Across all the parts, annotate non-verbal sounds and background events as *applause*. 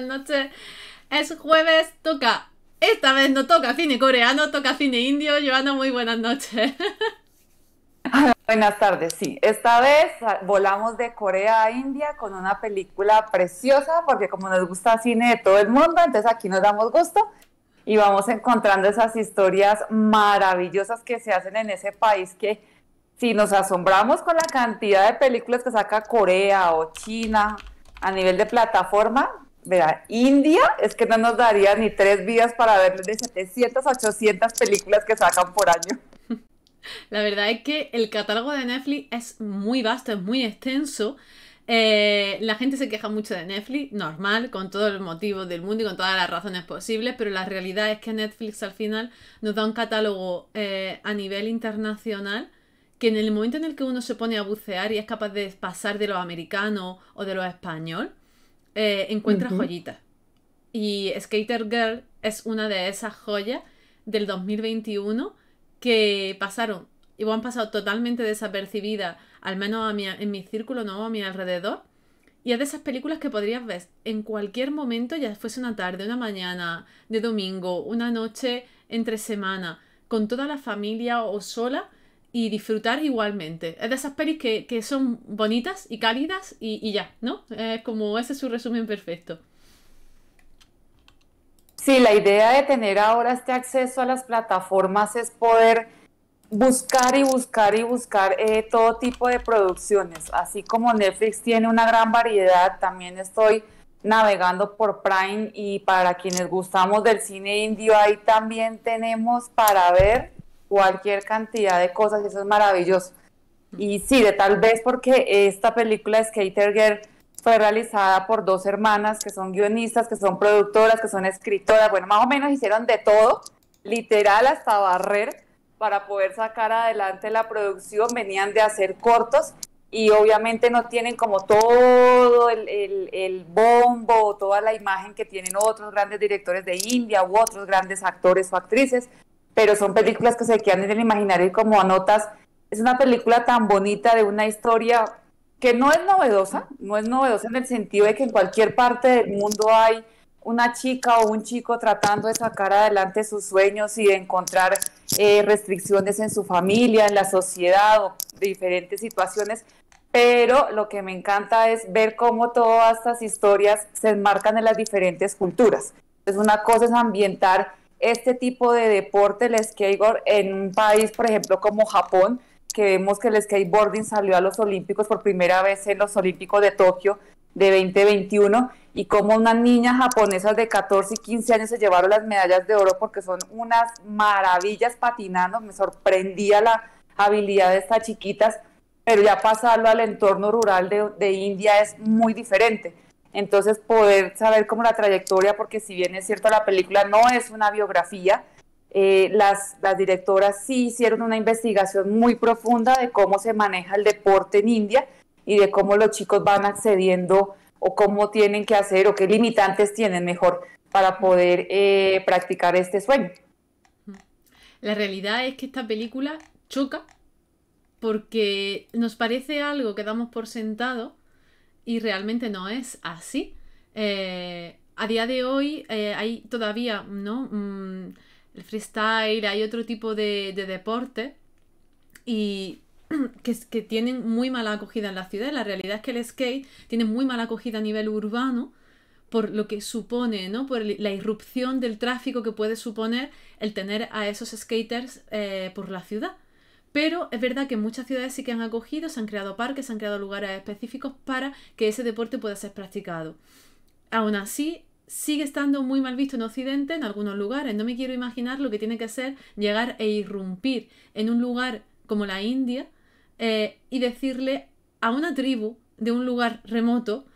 buenas noches. Es jueves, toca. Esta vez no toca cine coreano, toca cine indio. Llevando muy buenas noches. *laughs* Buenas tardes, sí. Esta vez volamos de Corea a India con una película preciosa, porque como nos gusta cine de todo el mundo, entonces aquí nos damos gusto y vamos encontrando esas historias maravillosas que se hacen en ese país que si nos asombramos con la cantidad de películas que saca Corea o China a nivel de plataforma, Vea, India es que no nos daría ni tres días para ver de 700 a 800 películas que sacan por año. *laughs* La verdad es que el catálogo de Netflix es muy vasto, es muy extenso. Eh, la gente se queja mucho de Netflix, normal, con todos los motivos del mundo y con todas las razones posibles, pero la realidad es que Netflix al final nos da un catálogo eh, a nivel internacional que en el momento en el que uno se pone a bucear y es capaz de pasar de lo americano o de lo español, eh, encuentra joyitas. Y Skater Girl es una de esas joyas del 2021 que pasaron, y han pasado totalmente desapercibidas, al menos a mí en mi círculo, no a mi alrededor. Y es de esas películas que podrías ver en cualquier momento, ya fuese una tarde, una mañana, de domingo, una noche entre semana, con toda la familia o sola, y disfrutar igualmente. Es de esas pelis que, son bonitas y cálidas y, ya, ¿no? Es como ese es su resumen perfecto. Sí, la idea de tener ahora este acceso a las plataformas es poder buscar y buscar y buscar eh, todo tipo de producciones. Así como Netflix tiene una gran variedad, también estoy navegando por Prime y para quienes gustamos del cine indio ahí también tenemos para ver cualquier cantidad de cosas y eso es maravilloso. Y sí, de tal vez porque esta película Skater Girl fue realizada por dos hermanas que son guionistas, que son productoras, que son escritoras, bueno, más o menos hicieron de todo, literal hasta barrer para poder sacar adelante la producción, venían de hacer cortos y obviamente no tienen como todo el, el bombo, toda la imagen que tienen otros grandes directores de India u otros grandes actores o actrices, pero son películas que se quedan en el imaginario y como anotas, es una película tan bonita de una historia que no es novedosa, no es novedosa en el sentido de que en cualquier parte del mundo hay una chica o un chico tratando de sacar adelante sus sueños y de encontrar eh, restricciones en su familia, en la sociedad o diferentes situaciones. Pero lo que me encanta es ver cómo todas estas historias se enmarcan en las diferentes culturas. Es una cosa es ambientar este tipo de deporte, el skateboard, en un país, por ejemplo, como Japón, que vemos que el skateboarding salió a los Olímpicos por primera vez en los Olímpicos de Tokio de 2021 y como unas niñas japonesas de 14 y 15 años se llevaron las medallas de oro porque son unas maravillas patinando, me sorprendía la habilidad de estas chiquitas, pero ya pasarlo al entorno rural de, de India es muy diferente. Entonces, poder saber cómo la trayectoria, porque si bien es cierto, la película no es una biografía, eh, las, directoras sí hicieron una investigación muy profunda de cómo se maneja el deporte en India y de cómo los chicos van accediendo o cómo tienen que hacer o qué limitantes tienen mejor para poder eh, practicar este sueño. La realidad es que esta película choca porque nos parece algo que damos por sentado y realmente no es así. Eh, a día de hoy eh, hay todavía, ¿no? Mm, el freestyle, hay otro tipo de, deporte y *clears throat* que, que, tienen muy mala acogida en la ciudad. La realidad es que el skate tiene muy mala acogida a nivel urbano por lo que supone, ¿no? Por la irrupción del tráfico que puede suponer el tener a esos skaters eh, por la ciudad. Pero es verdad que muchas ciudades sí que han acogido, se han creado parques, se han creado lugares específicos para que ese deporte pueda ser practicado. Aún así, sigue estando muy mal visto en Occidente, en algunos lugares. No me quiero imaginar lo que tiene que ser llegar e irrumpir en un lugar como la India eh, y decirle a una tribu de un lugar remoto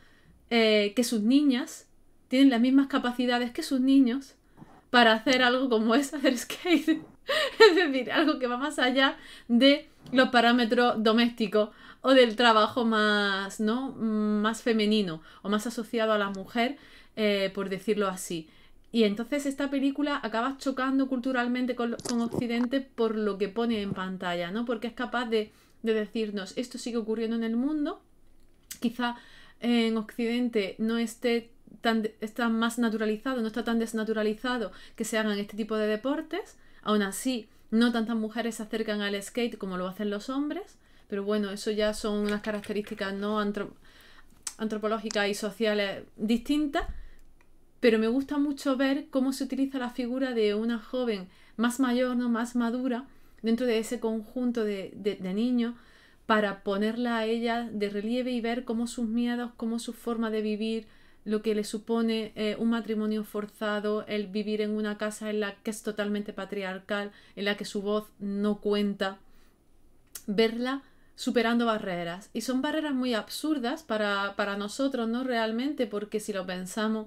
eh, que sus niñas tienen las mismas capacidades que sus niños para hacer algo como es hacer skate. *laughs* Es decir, algo que va más allá de los parámetros domésticos o del trabajo más, ¿no? Mm, más femenino o más asociado a la mujer, eh, por decirlo así. Y entonces esta película acaba chocando culturalmente con, Occidente por lo que pone en pantalla, ¿no? Porque es capaz de, decirnos, esto sigue ocurriendo en el mundo, quizá en Occidente no esté tan, está más naturalizado, no está tan desnaturalizado que se hagan este tipo de deportes, Aún así, no tantas mujeres se acercan al skate como lo hacen los hombres, pero bueno, eso ya son unas características no antropológicas y sociales distintas, pero me gusta mucho ver cómo se utiliza la figura de una joven más mayor, más madura, dentro de ese conjunto de, de niños, para ponerla a ella de relieve y ver cómo sus miedos, cómo su forma de vivir, lo que le supone eh, un matrimonio forzado, el vivir en una casa en la que es totalmente patriarcal, en la que su voz no cuenta, verla superando barreras. Y son barreras muy absurdas para, nosotros, ¿no? Realmente, porque si lo pensamos,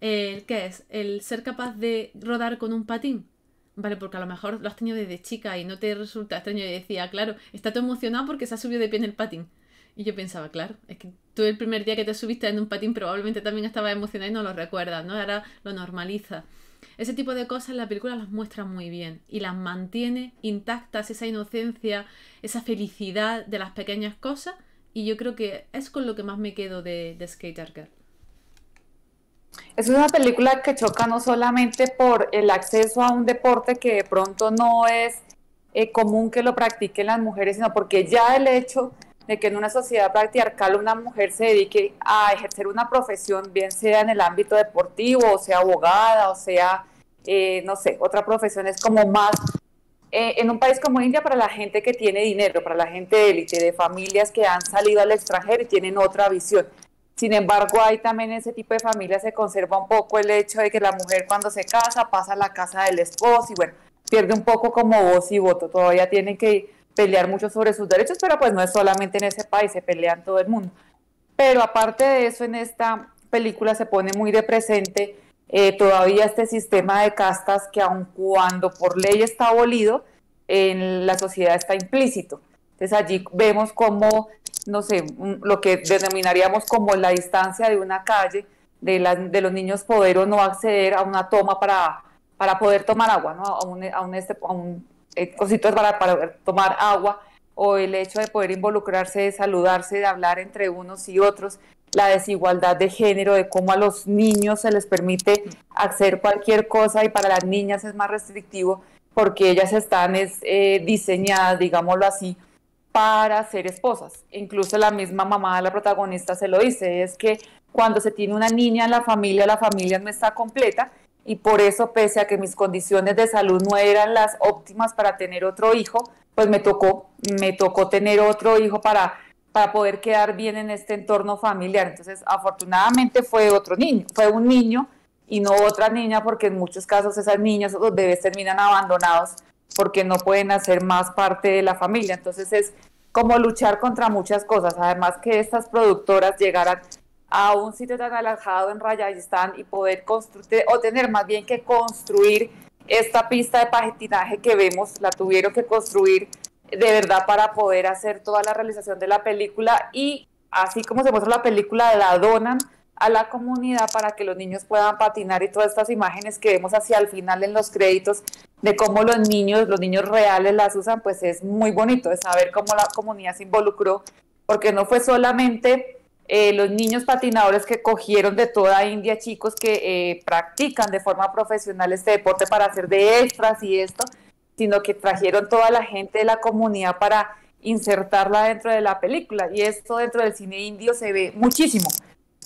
el eh, ¿qué es? El ser capaz de rodar con un patín. Vale, porque a lo mejor lo has tenido desde chica y no te resulta extraño. Y decía, claro, está todo emocionado porque se ha subido de pie en el patín. Y yo pensaba, claro, es que tú el primer día que te subiste en un patín probablemente también estabas emocionada y no lo recuerdas, ¿no? Ahora lo normaliza. Ese tipo de cosas la película las muestra muy bien y las mantiene intactas, esa inocencia, esa felicidad de las pequeñas cosas y yo creo que es con lo que más me quedo de, de Skater Girl. Es una película que choca no solamente por el acceso a un deporte que de pronto no es eh, común que lo practiquen las mujeres, sino porque ya el hecho de que en una sociedad patriarcal una mujer se dedique a ejercer una profesión, bien sea en el ámbito deportivo, o sea abogada, o sea, eh, no sé, otra profesión es como más... Eh, en un país como India, para la gente que tiene dinero, para la gente de élite, de familias que han salido al extranjero y tienen otra visión. Sin embargo, hay también ese tipo de familias, se conserva un poco el hecho de que la mujer cuando se casa pasa a la casa del esposo y bueno, pierde un poco como voz y voto. Todavía tienen que pelear mucho sobre sus derechos, pero pues no es solamente en ese país, se pelea en todo el mundo. Pero aparte de eso, en esta película se pone muy de presente eh, todavía este sistema de castas que aun cuando por ley está abolido, en la sociedad está implícito. Entonces allí vemos como, no sé, lo que denominaríamos como la distancia de una calle, de, los niños poder o no acceder a una toma para, para poder tomar agua, ¿no? a, un, a un este, eh, cositos para, para tomar agua o el hecho de poder involucrarse, de saludarse, de hablar entre unos y otros, la desigualdad de género, de cómo a los niños se les permite hacer cualquier cosa y para las niñas es más restrictivo porque ellas están eh, diseñadas, digámoslo así, para ser esposas. Incluso la misma mamá la protagonista se lo dice, es que cuando se tiene una niña en la familia, la familia no está completa y por eso, pese a que mis condiciones de salud no eran las óptimas para tener otro hijo, pues me tocó, me tocó tener otro hijo para, para poder quedar bien en este entorno familiar. Entonces, afortunadamente fue otro niño, fue un niño y no otra niña, porque en muchos casos esas niñas, los bebés terminan abandonados porque no pueden hacer más parte de la familia. Entonces es como luchar contra muchas cosas. Además que estas productoras llegaran a un sitio tan alejado en Rayayistán y poder construir, o tener más bien que construir esta pista de patinaje que vemos, la tuvieron que construir de verdad para poder hacer toda la realización de la película y así como se muestra la película, la donan a la comunidad para que los niños puedan patinar y todas estas imágenes que vemos hacia el final en los créditos de cómo los niños, los niños reales las usan, pues es muy bonito de saber cómo la comunidad se involucró, porque no fue solamente eh, los niños patinadores que cogieron de toda India, chicos que eh, practican de forma profesional este deporte para hacer de extras y esto, sino que trajeron toda la gente de la comunidad para insertarla dentro de la película. Y esto dentro del cine indio se ve muchísimo,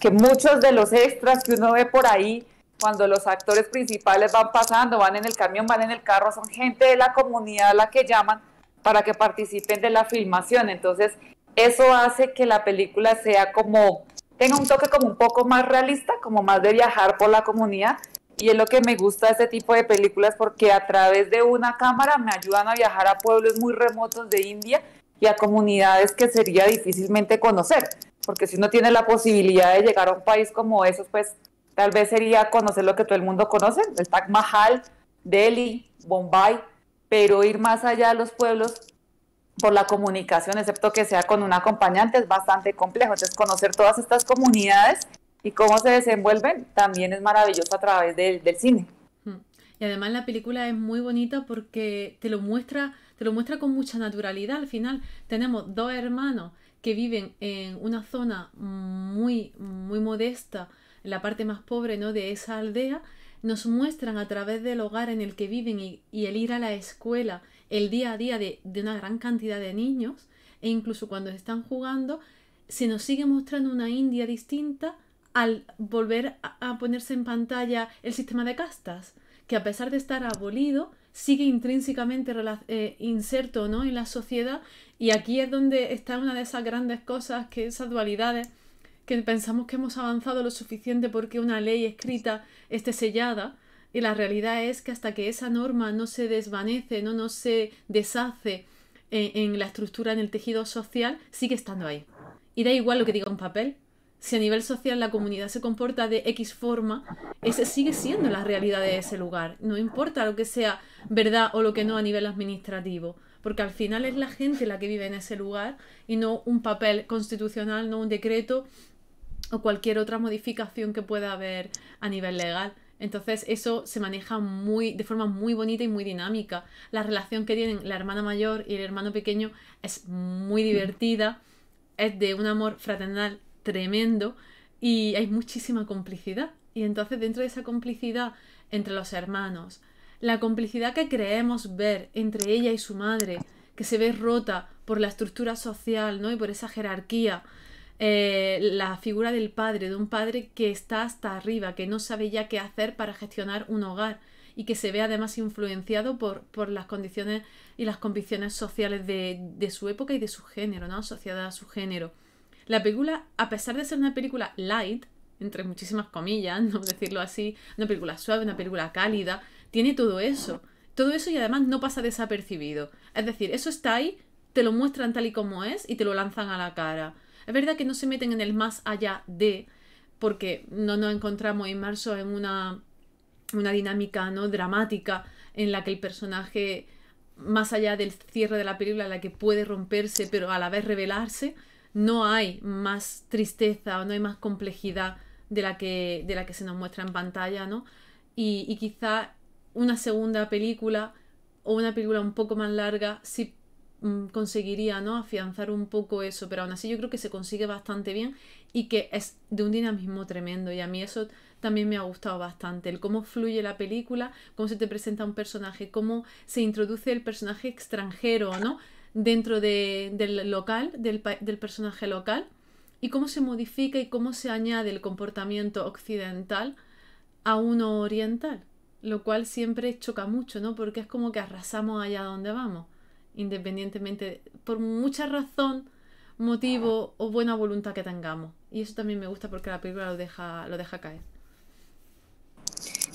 que muchos de los extras que uno ve por ahí, cuando los actores principales van pasando, van en el camión, van en el carro, son gente de la comunidad a la que llaman para que participen de la filmación. Entonces, eso hace que la película sea como, tenga un toque como un poco más realista, como más de viajar por la comunidad. Y es lo que me gusta de este tipo de películas porque a través de una cámara me ayudan a viajar a pueblos muy remotos de India y a comunidades que sería difícilmente conocer. Porque si uno tiene la posibilidad de llegar a un país como esos, pues tal vez sería conocer lo que todo el mundo conoce, el Taj Mahal, Delhi, Bombay, pero ir más allá de los pueblos por la comunicación, excepto que sea con un acompañante, es bastante complejo. Entonces, conocer todas estas comunidades y cómo se desenvuelven también es maravilloso a través del cine. Mm. Y además la película es muy bonita porque te lo muestra, te lo muestra con mucha naturalidad al final. Tenemos dos hermanos que viven en una zona muy, muy modesta, en la parte más pobre ¿no? de esa aldea, nos muestran a través del hogar en el que viven y el ir a la escuela el día a día de, una gran cantidad de niños e incluso cuando están jugando se nos sigue mostrando una India distinta al volver a, ponerse en pantalla el sistema de castas, que a pesar de estar abolido, sigue intrínsecamente eh, inserto ¿no? en la sociedad y aquí es donde está una de esas grandes cosas, que esas dualidades que pensamos que hemos avanzado lo suficiente porque una ley escrita esté sellada y la realidad es que hasta que esa norma no se desvanece, no, no se deshace eh, en, la estructura, en el tejido social, sigue estando ahí. Y da igual lo que diga un papel, si a nivel social la comunidad se comporta de X forma, ese sigue siendo la realidad de ese lugar. No importa lo que sea verdad o lo que no a nivel administrativo, porque al final es la gente la que vive en ese lugar y no un papel constitucional, no un decreto o cualquier otra modificación que pueda haber a nivel legal. Entonces eso se maneja muy, de forma muy bonita y muy dinámica. La relación que tienen la hermana mayor y el hermano pequeño es muy mm. divertida, es de un amor fraternal tremendo y hay muchísima complicidad. Y entonces dentro de esa complicidad entre los hermanos, la complicidad que creemos ver entre ella y su madre, que se ve rota por la estructura social ¿no? y por esa jerarquía, eh, la figura del padre, de un padre que está hasta arriba, que no sabe ya qué hacer para gestionar un hogar y que se ve además influenciado por, las condiciones y las convicciones sociales de, de, su época y de su género, ¿no? Asociada a su género. La película, a pesar de ser una película light, entre muchísimas comillas, *laughs* no decirlo así, una película suave, una película cálida, tiene todo eso. Todo eso y además no pasa desapercibido. Es decir, eso está ahí, te lo muestran tal y como es y te lo lanzan a la cara. Es verdad que no se meten en el más allá de, porque no nos encontramos inmersos en una, una dinámica ¿no? dramática en la que el personaje, más allá del cierre de la película, en la que puede romperse pero a la vez revelarse, no hay más tristeza o no hay más complejidad de la que, de la que se nos muestra en pantalla, ¿no? Y, y quizá una segunda película o una película un poco más larga sí Mm, conseguiría ¿no? afianzar un poco eso, pero aún así yo creo que se consigue bastante bien y que es de un dinamismo tremendo y a mí eso también me ha gustado bastante, el cómo fluye la película, cómo se te presenta un personaje, cómo se introduce el personaje extranjero ¿no? dentro del local, del, del personaje local y cómo se modifica y cómo se añade el comportamiento occidental a uno oriental, lo cual siempre choca mucho, ¿no? Porque es como que arrasamos allá donde vamos independientemente, por mucha razón, motivo o buena voluntad que tengamos. Y eso también me gusta porque la película lo deja, lo deja caer.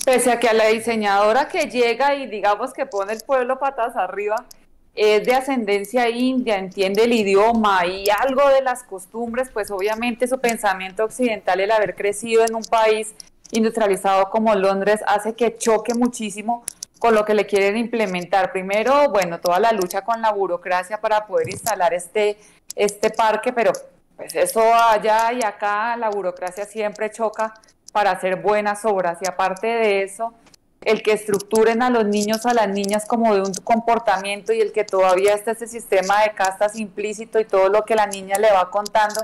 Pese a que a la diseñadora que llega y digamos que pone el pueblo patas arriba, es de ascendencia india, entiende el idioma y algo de las costumbres, pues obviamente su pensamiento occidental, el haber crecido en un país industrializado como Londres, hace que choque muchísimo con lo que le quieren implementar. Primero, bueno, toda la lucha con la burocracia para poder instalar este, este parque, pero pues eso allá y acá la burocracia siempre choca para hacer buenas obras. Y aparte de eso, el que estructuren a los niños, a las niñas como de un comportamiento y el que todavía está ese sistema de castas implícito y todo lo que la niña le va contando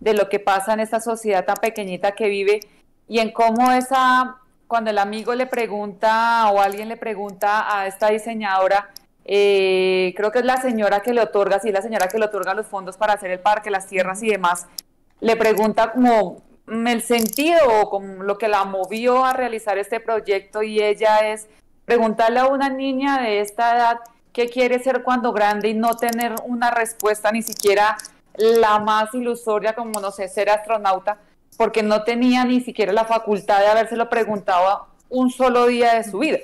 de lo que pasa en esta sociedad tan pequeñita que vive y en cómo esa cuando el amigo le pregunta o alguien le pregunta a esta diseñadora, eh, creo que es la señora que le otorga, sí, la señora que le otorga los fondos para hacer el parque, las tierras y demás, le pregunta como el sentido o como lo que la movió a realizar este proyecto y ella es preguntarle a una niña de esta edad qué quiere ser cuando grande y no tener una respuesta ni siquiera la más ilusoria como, no sé, ser astronauta, porque no tenía ni siquiera la facultad de habérselo preguntado un solo día de su vida.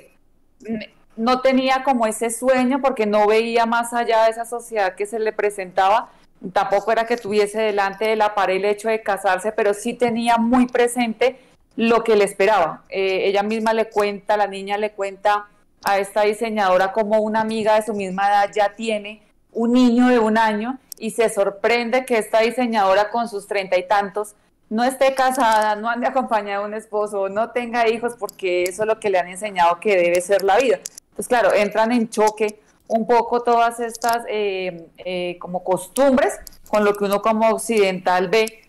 No tenía como ese sueño porque no veía más allá de esa sociedad que se le presentaba. Tampoco era que tuviese delante de la pared el hecho de casarse, pero sí tenía muy presente lo que le esperaba. Eh, ella misma le cuenta, la niña le cuenta a esta diseñadora como una amiga de su misma edad ya tiene un niño de un año y se sorprende que esta diseñadora con sus treinta y tantos no esté casada, no ande acompañada de un esposo, no tenga hijos, porque eso es lo que le han enseñado que debe ser la vida. Pues claro, entran en choque un poco todas estas eh, eh, como costumbres con lo que uno como occidental ve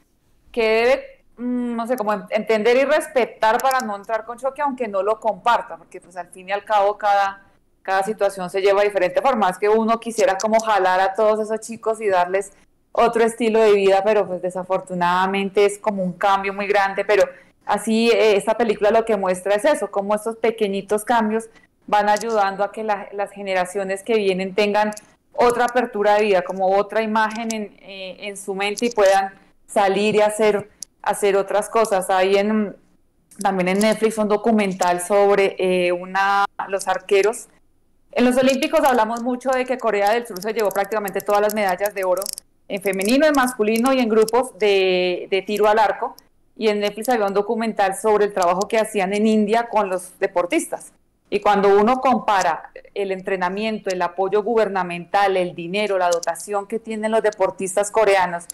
que debe, mm, no sé, como entender y respetar para no entrar con choque, aunque no lo comparta, porque pues al fin y al cabo cada, cada situación se lleva diferente forma. Más que uno quisiera como jalar a todos esos chicos y darles otro estilo de vida, pero pues desafortunadamente es como un cambio muy grande, pero así eh, esta película lo que muestra es eso, cómo estos pequeñitos cambios van ayudando a que las generaciones que vienen tengan otra apertura de vida, como otra imagen eh, en, su mente y puedan salir y hacer, hacer otras cosas. Hay en, también en Netflix un documental sobre eh, una, los arqueros. En los Olímpicos hablamos mucho de que Corea del Sur se llevó prácticamente todas las medallas de oro, en femenino, en masculino y en grupos de, tiro al arco. Y en Netflix había un documental sobre el trabajo que hacían en India con los deportistas. Y cuando uno compara el entrenamiento, el apoyo gubernamental, el dinero, la dotación que tienen los deportistas coreanos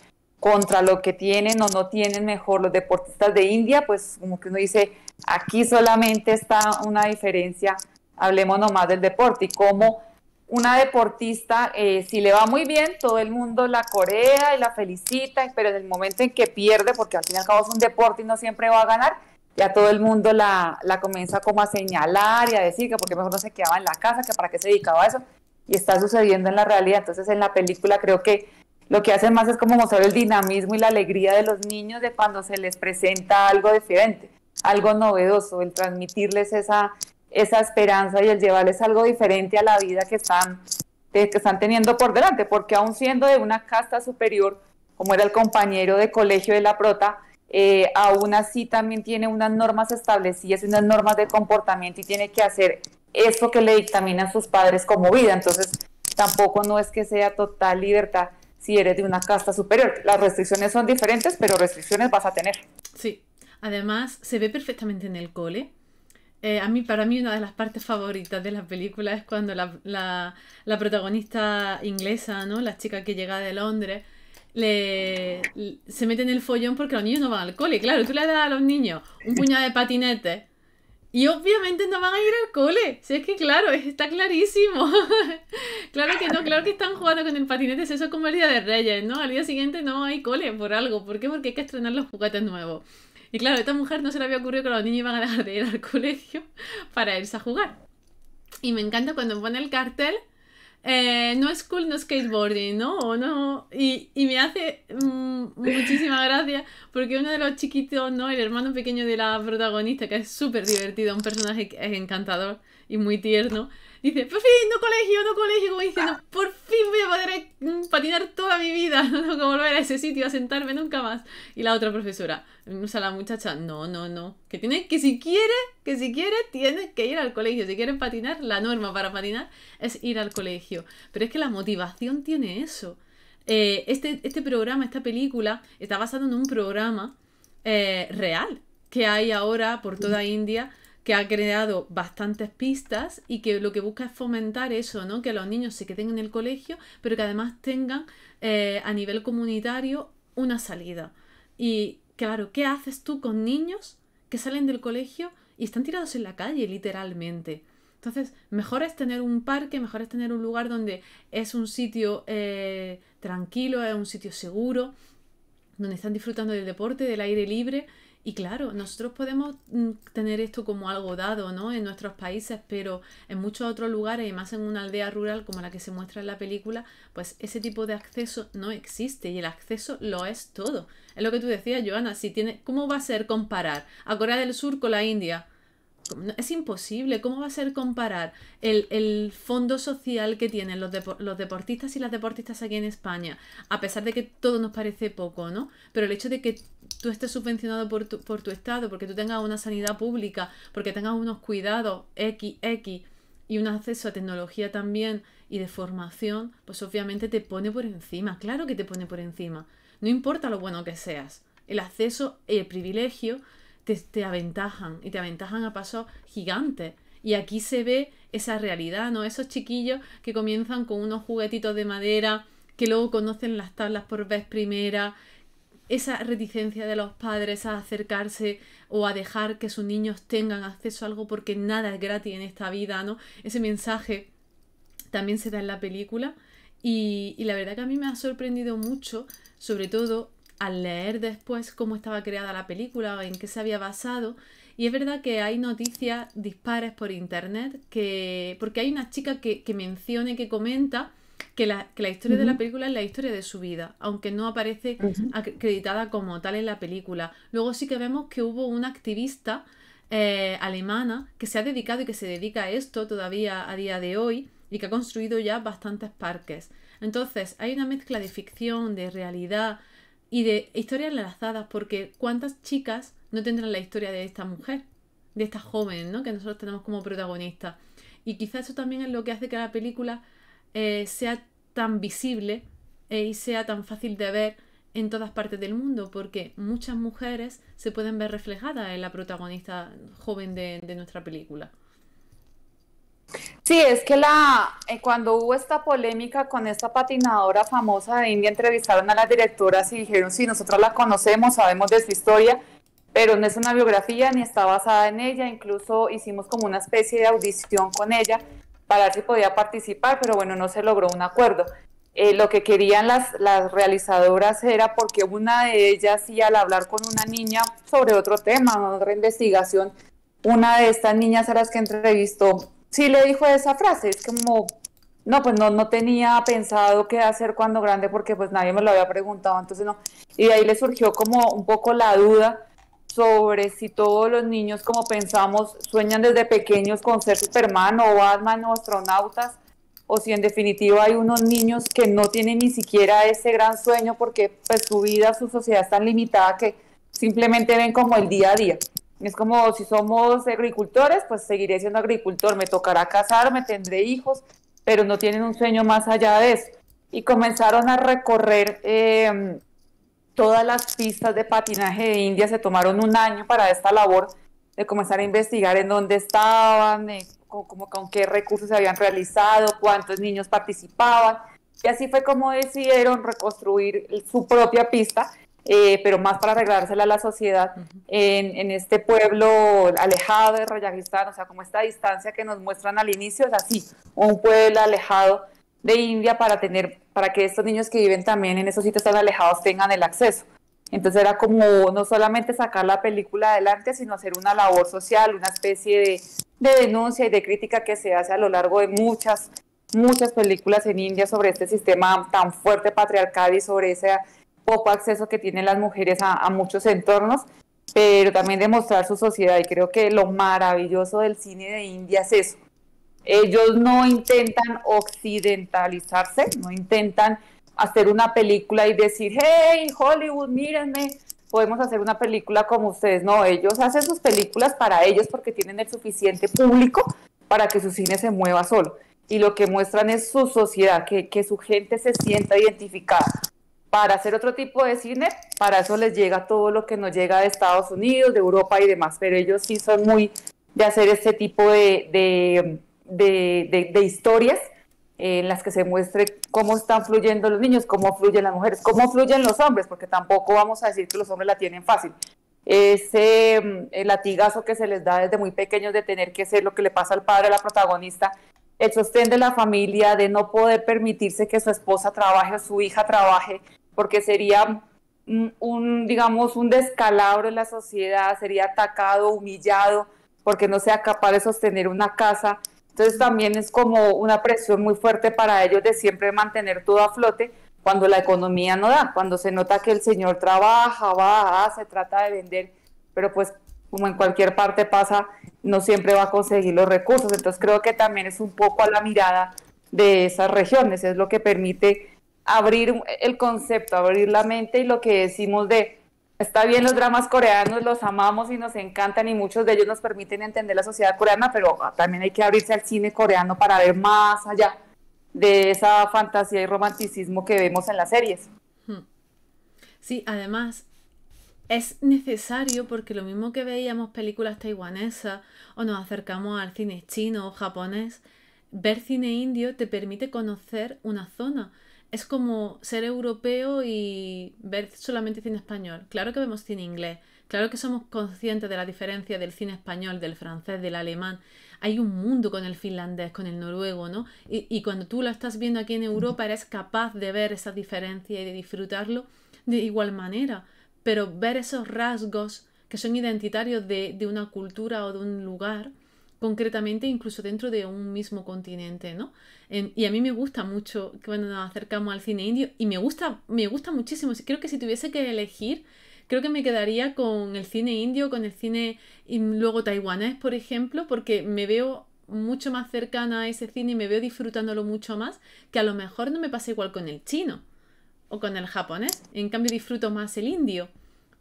contra lo que tienen o no tienen mejor los deportistas de India, pues como que uno dice, aquí solamente está una diferencia, hablemos nomás del deporte y cómo una deportista, eh, si le va muy bien, todo el mundo la corea y la felicita, pero en el momento en que pierde, porque al fin y al cabo es un deporte y no siempre va a ganar, ya todo el mundo la, comienza como a señalar y a decir que porque mejor no se quedaba en la casa, que para qué se dedicaba a eso, y está sucediendo en la realidad. Entonces en la película creo que lo que hacen más es como mostrar el dinamismo y la alegría de los niños de cuando se les presenta algo diferente, algo novedoso, el transmitirles esa, esa esperanza y el llevarles algo diferente a la vida que están, que están teniendo por delante, porque aún siendo de una casta superior, como era el compañero de colegio de la prota, eh, aún así también tiene unas normas establecidas, unas normas de comportamiento y tiene que hacer eso que le dictaminan sus padres como vida. Entonces, tampoco no es que sea total libertad si eres de una casta superior. Las restricciones son diferentes, pero restricciones vas a tener. Sí, además se ve perfectamente en el cole eh, a mí, para mí una de las partes favoritas de la película es cuando la, protagonista inglesa, ¿no? La chica que llega de Londres, le, se mete en el follón porque los niños no van al cole. Claro, tú le das a los niños un puñado de patinetes y obviamente no van a ir al cole. Si es que claro, está clarísimo. *laughs* claro que no, claro que están jugando con el patinete. Eso es como el día de Reyes, ¿no? Al día siguiente no hay cole por algo. ¿Por qué? Porque hay que estrenar los juguetes nuevos. Y claro, a esta mujer no se le había ocurrido que los niños iban a dejar de ir al colegio para irse a jugar. Y me encanta cuando pone el cartel eh, no school, no skateboarding, ¿no? no y, me hace mm, muchísima gracia porque uno de los chiquitos, ¿no? El hermano pequeño de la protagonista, que es súper divertido, un personaje que es encantador y muy tierno, dice, por fin, no colegio, no colegio, como diciendo, ah. por fin voy a poder eh, mm, patinar toda mi vida, *laughs* no tengo que volver a ese sitio, a sentarme nunca más. Y la otra profesora, o sea, la muchacha, no, no, no, que tiene que si quiere, que si quiere tiene que ir al colegio. Si quieren patinar, la norma para patinar es ir al colegio. Pero es que la motivación tiene eso. Eh, este, este programa, esta película, está basado en un programa eh, real que hay ahora por toda India que ha creado bastantes pistas y que lo que busca es fomentar eso, ¿no? Que los niños se queden en el colegio, pero que además tengan eh, a nivel comunitario una salida. Y claro, ¿qué haces tú con niños que salen del colegio y están tirados en la calle, literalmente? Entonces, mejor es tener un parque, mejor es tener un lugar donde es un sitio tranquilo, es un sitio seguro, donde están disfrutando del deporte, del aire libre. Y claro, nosotros podemos mm, tener esto como algo dado, ¿no? En nuestros países, pero en muchos otros lugares, y más en una aldea rural como la que se muestra en la película, pues ese tipo de acceso no existe y el acceso lo es todo. Es lo que tú decías, Joana, si tiene, ¿cómo va a ser comparar a Corea del Sur con la India? es imposible. ¿Cómo va a ser comparar el, fondo social que tienen los, los, deportistas y las deportistas aquí en España? A pesar de que todo nos parece poco, ¿no? Pero el hecho de que tú estés subvencionado por tu, por tu Estado, porque tú tengas una sanidad pública, porque tengas unos cuidados XX y un acceso a tecnología también y de formación, pues obviamente te pone por encima. Claro que te pone por encima. No importa lo bueno que seas. El acceso, y el privilegio te, aventajan y te aventajan a pasos gigantes. Y aquí se ve esa realidad, ¿no? Esos chiquillos que comienzan con unos juguetitos de madera, que luego conocen las tablas por vez primera, esa reticencia de los padres a acercarse o a dejar que sus niños tengan acceso a algo porque nada es gratis en esta vida, ¿no? Ese mensaje también se da en la película y, y la verdad que a mí me ha sorprendido mucho, sobre todo al leer después cómo estaba creada la película o en qué se había basado. Y es verdad que hay noticias dispares por internet, que porque hay una chica que, que y que comenta que la, historia de la película es la historia de su vida, aunque no aparece acreditada como tal en la película. Luego sí que vemos que hubo una activista eh, alemana que se ha dedicado y que se dedica a esto todavía a día de hoy y que ha construido ya bastantes parques. Entonces, hay una mezcla de ficción, de realidad, y de historias enlazadas, porque ¿cuántas chicas no tendrán la historia de esta mujer, de esta joven, ¿no? que nosotros tenemos como protagonista? Y quizás eso también es lo que hace que la película eh, sea tan visible eh, y sea tan fácil de ver en todas partes del mundo, porque muchas mujeres se pueden ver reflejadas en la protagonista joven de nuestra película. Sí, es que la eh, cuando hubo esta polémica con esta patinadora famosa de India, entrevistaron a las directoras y dijeron, sí, nosotros la conocemos, sabemos de su historia, pero no es una biografía ni está basada en ella, incluso hicimos como una especie de audición con ella para ver si podía participar, pero bueno, no se logró un acuerdo. Eh, lo que querían las, las realizadoras era porque una de ellas, y al hablar con una niña sobre otro tema, otra investigación, una de estas niñas a las que entrevistó sí le dijo esa frase, es como, no, pues no, no tenía pensado qué hacer cuando grande porque pues nadie me lo había preguntado, entonces no. Y de ahí le surgió como un poco la duda sobre si todos los niños, como pensamos, sueñan desde pequeños con ser Superman o Batman o astronautas, o si en definitiva hay unos niños que no tienen ni siquiera ese gran sueño porque pues su vida, su sociedad es tan limitada que simplemente ven como el día a día. Es como si somos agricultores, pues seguiré siendo agricultor, me tocará casarme, tendré hijos, pero no tienen un sueño más allá de eso. Y comenzaron a recorrer em, todas las pistas de patinaje de India, se tomaron un año para esta labor de comenzar a investigar en dónde estaban, eh, con qué recursos se habían realizado, cuántos niños participaban. Y así fue como decidieron reconstruir su propia pista eh, pero más para arreglársela a la sociedad en, este pueblo alejado de Rayajistán, o sea, como esta distancia que nos muestran al inicio es así, un pueblo alejado de India para tener, para que estos niños que viven también en esos sitios tan alejados tengan el acceso. Entonces era como no solamente sacar la película adelante, sino hacer una labor social, una especie de, de denuncia y de crítica que se hace a lo largo de muchas, muchas películas en India sobre este sistema tan fuerte patriarcal y sobre esa poco acceso que tienen las mujeres a, muchos entornos, pero también demostrar su sociedad. Y creo que lo maravilloso del cine de India es eso. Ellos no intentan occidentalizarse, no intentan hacer una película y decir, hey, Hollywood, mírenme, podemos hacer una película como ustedes. No, ellos hacen sus películas para ellos porque tienen el suficiente público para que su cine se mueva solo. Y lo que muestran es su sociedad, que, que su gente se sienta identificada para hacer otro tipo de cine, para eso les llega todo lo que nos llega de Estados Unidos, de Europa y demás, pero ellos sí son muy de hacer este tipo de, historias eh, en las que se muestre cómo están fluyendo los niños, cómo fluyen las mujeres, cómo fluyen los hombres, porque tampoco vamos a decir que los hombres la tienen fácil. Ese mm, el latigazo que se les da desde muy pequeños de tener que ser lo que le pasa al padre a la protagonista, el sostén de la familia, de no poder permitirse que su esposa trabaje su hija trabaje, porque sería un, digamos, un descalabro en la sociedad, sería atacado, humillado, porque no sea capaz de sostener una casa. Entonces también es como una presión muy fuerte para ellos de siempre mantener todo a flote cuando la economía no da, cuando se nota que el señor trabaja, va, ah, se trata de vender, pero pues como en cualquier parte pasa, no siempre va a conseguir los recursos. Entonces creo que también es un poco a la mirada de esas regiones, es lo que permite abrir el concepto, abrir la mente y lo que decimos de, está bien los dramas coreanos, los amamos y nos encantan y muchos de ellos nos permiten entender la sociedad coreana, pero ah, también hay que abrirse al cine coreano para ver más allá de esa fantasía y romanticismo que vemos en las series. Hmm. Sí, además es necesario porque lo mismo que veíamos películas taiwanesas o nos acercamos al cine chino o japonés, ver cine indio te permite conocer una zona es como ser europeo y ver solamente cine español. Claro que vemos cine inglés, claro que somos conscientes de la diferencia del cine español, del francés, del alemán. Hay un mundo con el finlandés, con el noruego, ¿no? Y, cuando tú lo estás viendo aquí en Europa, eres capaz de ver esa diferencia y de disfrutarlo de igual manera. Pero ver esos rasgos que son identitarios de, de una cultura o de un lugar concretamente incluso dentro de un mismo continente, ¿no? y a mí me gusta mucho cuando nos acercamos al cine indio y me gusta, me gusta muchísimo. Creo que si tuviese que elegir, creo que me quedaría con el cine indio, con el cine y luego taiwanés, por ejemplo, porque me veo mucho más cercana a ese cine y me veo disfrutándolo mucho más que a lo mejor no me pasa igual con el chino o con el japonés. En cambio disfruto más el indio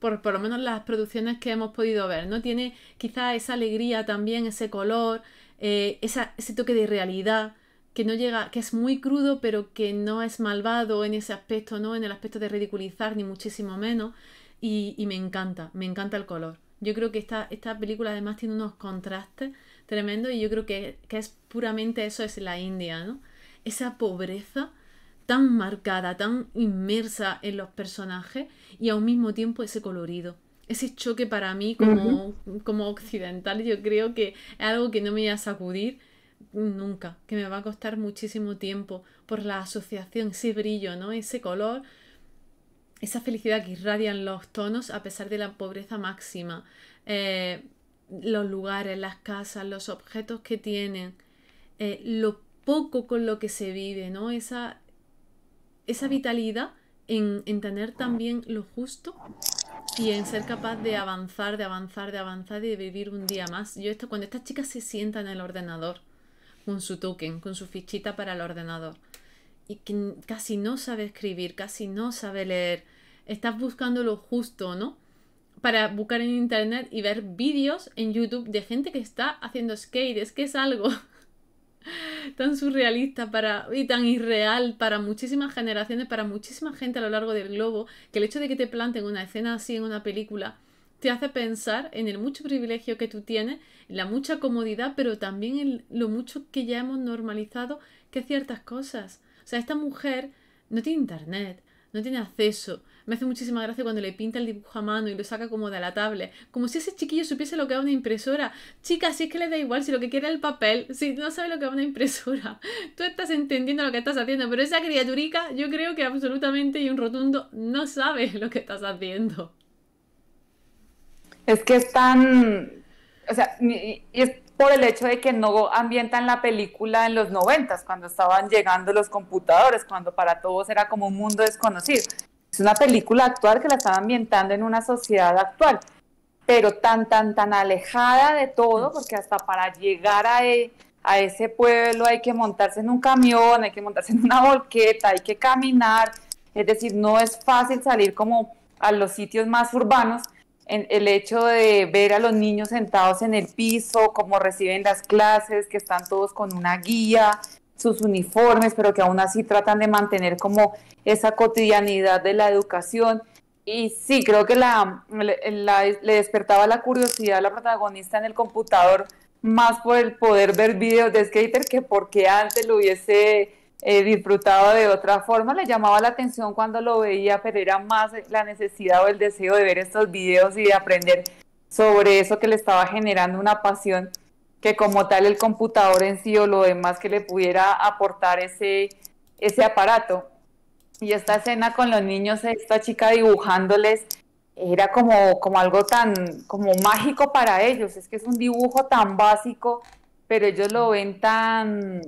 por, lo menos las producciones que hemos podido ver, ¿no? Tiene quizá esa alegría también, ese color, eh, ese toque de realidad que no llega, que es muy crudo, pero que no es malvado en ese aspecto, ¿no? En el aspecto de ridiculizar, ni muchísimo menos. Y, me encanta, me encanta el color. Yo creo que esta, película además tiene unos contrastes tremendos y yo creo que, que es puramente eso, es la India, ¿no? Esa pobreza tan marcada, tan inmersa en los personajes y a un mismo tiempo ese colorido. Ese choque para mí como, como occidental yo creo que es algo que no me voy a sacudir nunca, que me va a costar muchísimo tiempo por la asociación, ese brillo, ¿no? ese color, esa felicidad que irradian los tonos a pesar de la pobreza máxima, eh, los lugares, las casas, los objetos que tienen, eh, lo poco con lo que se vive, ¿no? Esa esa vitalidad en, tener también lo justo y en ser capaz de avanzar, de avanzar, de avanzar y de vivir un día más. Yo esto, cuando estas chicas se sientan en el ordenador con su token, con su fichita para el ordenador, y que casi no sabe escribir, casi no sabe leer, estás buscando lo justo, ¿no? Para buscar en internet y ver vídeos en YouTube de gente que está haciendo skate, es que es algo. *laughs* tan surrealista para, y tan irreal para muchísimas generaciones, para muchísima gente a lo largo del globo, que el hecho de que te planten una escena así en una película te hace pensar en el mucho privilegio que tú tienes, en la mucha comodidad, pero también en lo mucho que ya hemos normalizado que ciertas cosas. O sea, esta mujer no tiene internet, no tiene acceso, me hace muchísima gracia cuando le pinta el dibujo a mano y lo saca como de la tablet. Como si ese chiquillo supiese lo que es una impresora. Chica, si es que le da igual, si lo que quiere es el papel, si no sabe lo que es una impresora. *laughs* Tú estás entendiendo lo que estás haciendo, pero esa criaturica yo creo que absolutamente y un rotundo no sabe *laughs* lo que estás haciendo. Es que es tan... O sea, y es por el hecho de que no ambientan la película en los noventas, cuando estaban llegando los computadores, cuando para todos era como un mundo desconocido. Es una película actual que la están ambientando en una sociedad actual, pero tan, tan, tan alejada de todo, mm. porque hasta para llegar e, a, ese pueblo hay que montarse en un camión, hay que montarse en una volqueta, hay que caminar, es decir, no es fácil salir como a los sitios más urbanos. En el hecho de ver a los niños sentados en el piso, cómo reciben las clases, que están todos con una guía, sus uniformes, pero que aún así tratan de mantener como esa cotidianidad de la educación. Y sí, creo que la, le despertaba la curiosidad a la protagonista en el computador más por el poder ver videos de skater que porque antes lo hubiese eh, disfrutado de otra forma. Le llamaba la atención cuando lo veía, pero era más la necesidad o el deseo de ver estos videos y de aprender sobre eso que le estaba generando una pasión que como tal el computador en sí o lo demás que le pudiera aportar ese, ese aparato. Y esta escena con los niños, esta chica dibujándoles, era como, como algo tan como mágico para ellos. Es que es un dibujo tan básico, pero ellos lo ven tan,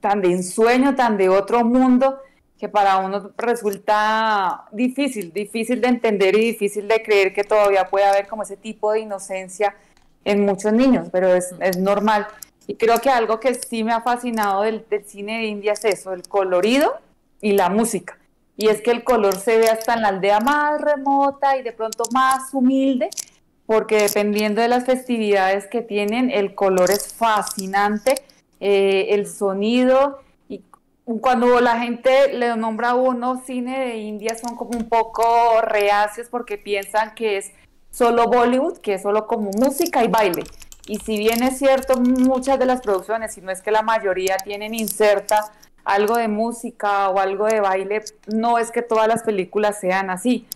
tan de ensueño, tan de otro mundo, que para uno resulta difícil, difícil de entender y difícil de creer que todavía puede haber como ese tipo de inocencia en muchos niños, pero es, normal. Y creo que algo que sí me ha fascinado del, cine de India es eso, el colorido y la música. Y es que el color se ve hasta en la aldea más remota y de pronto más humilde, porque dependiendo de las festividades que tienen, el color es fascinante, eh, el sonido. Y cuando la gente le nombra a uno cine de India, son como un poco reacios porque piensan que es solo Bollywood, que es solo como música y baile. Y si bien es cierto, muchas de las producciones, si no es que la mayoría tienen inserta algo de música o algo de baile, no es que todas las películas sean así.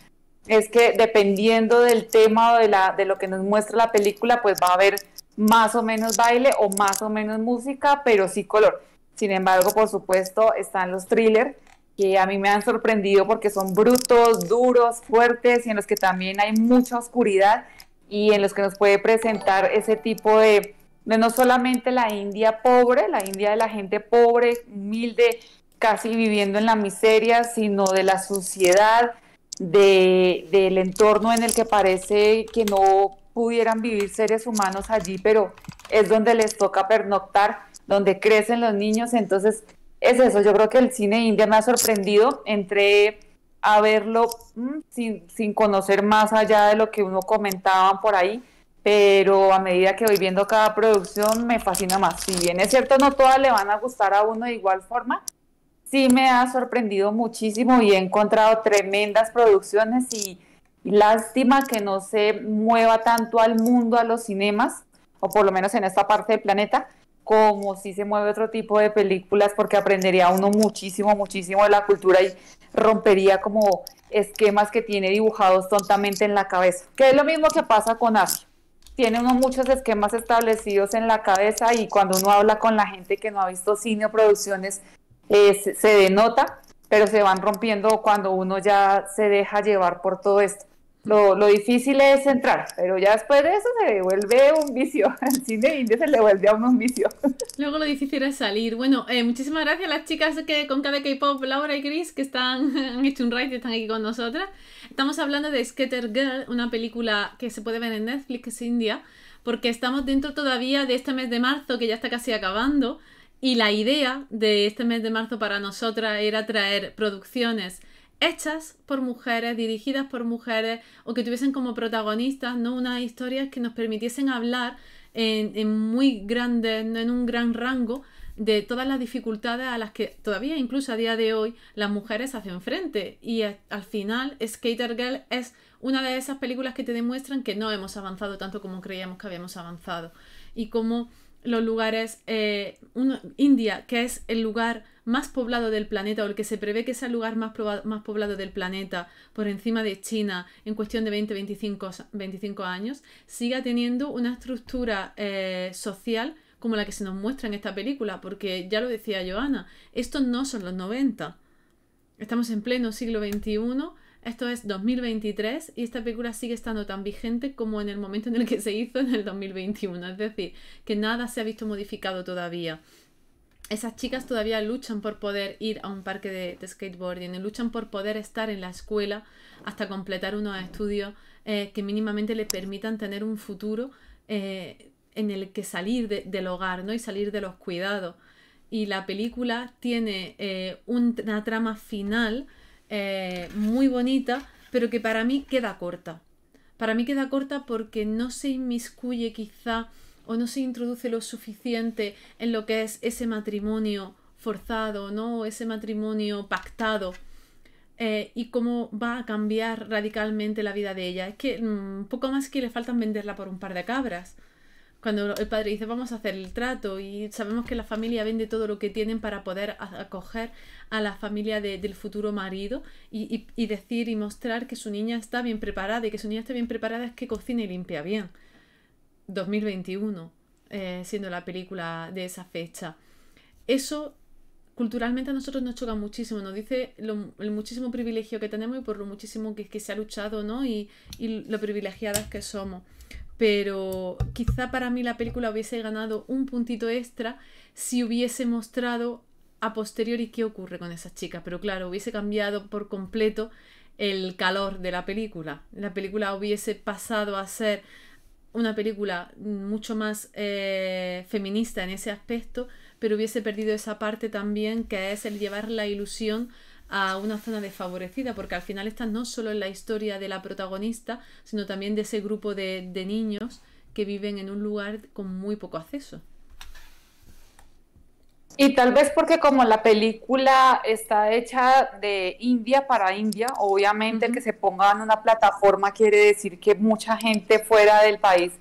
Es que dependiendo del tema o de, lo que nos muestra la película, pues va a haber más o menos baile o más o menos música, pero sí color. Sin embargo, por supuesto, están los thrillers que a mí me han sorprendido porque son brutos, duros, fuertes y en los que también hay mucha oscuridad y en los que nos puede presentar ese tipo de, no solamente la India pobre, la India de la gente pobre, humilde, casi viviendo en la miseria, sino de la suciedad del entorno en el que parece que no pudieran vivir seres humanos allí, pero es donde les toca pernoctar, donde crecen los niños, entonces es eso, yo creo que el cine indio me ha sorprendido, entré a verlo mm, sin, sin, conocer más allá de lo que uno comentaba por ahí, pero a medida que voy viendo cada producción me fascina más. Si bien es cierto, no todas le van a gustar a uno de igual forma, sí me ha sorprendido muchísimo y he encontrado tremendas producciones y lástima que no se mueva tanto al mundo, a los cinemas, o por lo menos en esta parte del planeta, como si se mueve otro tipo de películas, porque aprendería uno muchísimo, muchísimo de la cultura y rompería como esquemas que tiene dibujados tontamente en la cabeza, que es lo mismo que pasa con Asia. Tiene uno muchos esquemas establecidos en la cabeza y cuando uno habla con la gente que no ha visto cine o producciones, se denota, pero se van rompiendo cuando uno ya se deja llevar por todo esto. Lo, difícil es entrar, pero ya después de eso se devuelve un vicio. al *laughs* cine indio se le vuelve a uno un vicio. *laughs* Luego lo difícil es salir. Bueno, eh, muchísimas gracias a las chicas que con cada K-pop, Laura y Chris, que están, *laughs* han hecho un ride y están aquí con nosotras. Estamos hablando de Skater Girl, una película que se puede ver en Netflix, es india, porque estamos dentro todavía de este mes de marzo que ya está casi acabando. Y la idea de este mes de marzo para nosotras era traer producciones hechas por mujeres, dirigidas por mujeres o que tuviesen como protagonistas ¿no? unas historias que nos permitiesen hablar en, muy grande, en un gran rango de todas las dificultades a las que todavía incluso a día de hoy las mujeres hacen frente. Y eh, al final Skater Girl es una de esas películas que te demuestran que no hemos avanzado tanto como creíamos que habíamos avanzado y como los lugares, eh, India, que es el lugar más poblado del planeta, o el que se prevé que sea el lugar más, poblado del planeta, por encima de China, en cuestión de 20, 25, 25 años, siga teniendo una estructura eh, social como la que se nos muestra en esta película, porque ya lo decía Joana, estos no son los 90. Estamos en pleno siglo XXI esto es 2023 y esta película sigue estando tan vigente como en el momento en el que se hizo en el 2021. Es decir, que nada se ha visto modificado todavía. Esas chicas todavía luchan por poder ir a un parque de, skateboarding, luchan por poder estar en la escuela hasta completar unos estudios eh, que mínimamente le permitan tener un futuro eh, en el que salir del hogar ¿no? y salir de los cuidados. Y la película tiene eh, una trama final eh, muy bonita, pero que para mí queda corta. Para mí queda corta porque no se inmiscuye quizá o no se introduce lo suficiente en lo que es ese matrimonio forzado, ¿no? ese matrimonio pactado. Eh, y cómo va a cambiar radicalmente la vida de ella. Es que mm, poco más que le faltan venderla por un par de cabras. Cuando el padre dice vamos a hacer el trato y sabemos que la familia vende todo lo que tienen para poder acoger a la familia del futuro marido y, decir y mostrar que su niña está bien preparada y que su niña está bien preparada es que cocina y limpia bien. 2021, eh, siendo la película de esa fecha. Eso culturalmente a nosotros nos choca muchísimo, nos dice el muchísimo privilegio que tenemos y por lo muchísimo que, que se ha luchado, Y, y lo privilegiadas que somos pero quizá para mí la película hubiese ganado un puntito extra si hubiese mostrado a posteriori qué ocurre con esas chicas. pero claro, hubiese cambiado por completo el calor de la película. La película hubiese pasado a ser una película mucho más eh, feminista en ese aspecto, pero hubiese perdido esa parte también que es el llevar la ilusión a una zona desfavorecida, porque al final está no solo en la historia de la protagonista, sino también de ese grupo de, niños que viven en un lugar con muy poco acceso. Y tal vez porque como la película está hecha de India para India, obviamente que se ponga en una plataforma quiere decir que mucha gente fuera del país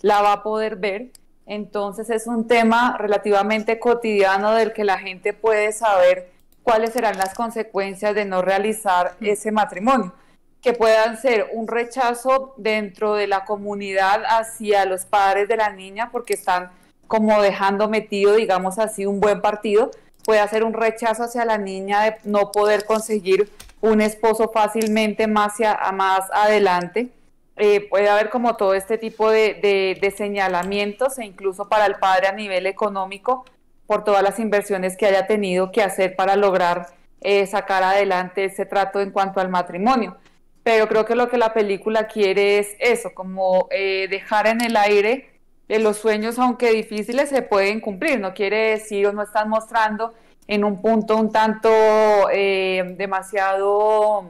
la va a poder ver. Entonces es un tema relativamente cotidiano del que la gente puede saber cuáles serán las consecuencias de no realizar ese matrimonio, que puedan ser un rechazo dentro de la comunidad hacia los padres de la niña porque están como dejando metido, digamos así, un buen partido, puede ser un rechazo hacia la niña de no poder conseguir un esposo fácilmente más, más adelante. Eh, puede haber como todo este tipo de señalamientos e incluso para el padre a nivel económico por todas las inversiones que haya tenido que hacer para lograr eh, sacar adelante ese trato en cuanto al matrimonio. Pero creo que lo que la película quiere es eso, como eh, dejar en el aire eh, los sueños, aunque difíciles, se pueden cumplir. No quiere decir o no están mostrando en un punto un tanto demasiado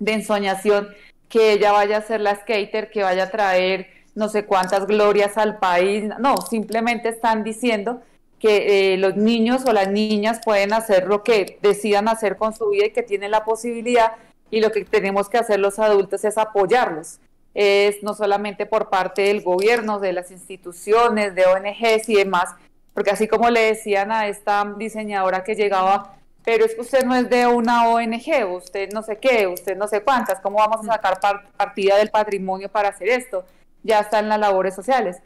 de ensoñación que ella vaya a ser la skater, que vaya a traer no sé cuántas glorias al país. No, simplemente están diciendo que eh, los niños o las niñas pueden hacer lo que decidan hacer con su vida y que tienen la posibilidad y lo que tenemos que hacer los adultos es apoyarlos. Es no solamente por parte del gobierno, de las instituciones, de ONGs y demás, porque así como le decían a esta diseñadora que llegaba, pero es que usted no es de una ONG, usted no sé qué, usted no sé cuántas, ¿cómo vamos a sacar partida del patrimonio para hacer esto? Ya están las labores sociales.